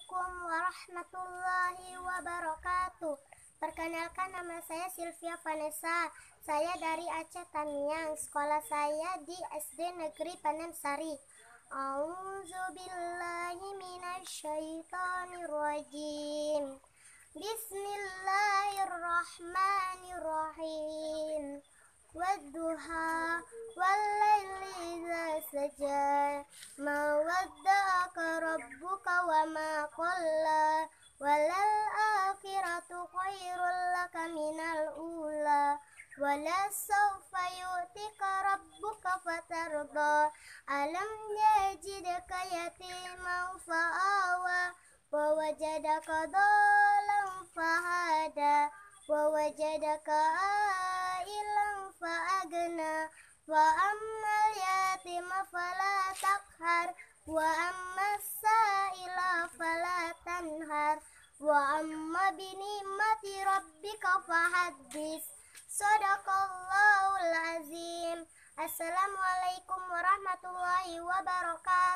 Assalamualaikum warahmatullahi wabarakatuh Perkenalkan nama saya Sylvia Vanessa Saya dari Aceh Tamiang Sekolah saya di SD Negeri Panemsari A'udzubillahi Bismillahirrahmanirrahim Wadduha Wallayli saja rabbuka wa ma qalla walal akhiratu khairul laka minal ula wala sawfa yu'tika rabbuka fatarda alam yajidka yatiman fa'awa wa wajadaka dhalan fahada wa wajadaka ailan fa'agna wa ammal yatima falatakhar takhar wa ammas wa amma bi ni'mati rabbika fahaddis sadaqallahul azim assalamualaikum warahmatullahi wabarakatuh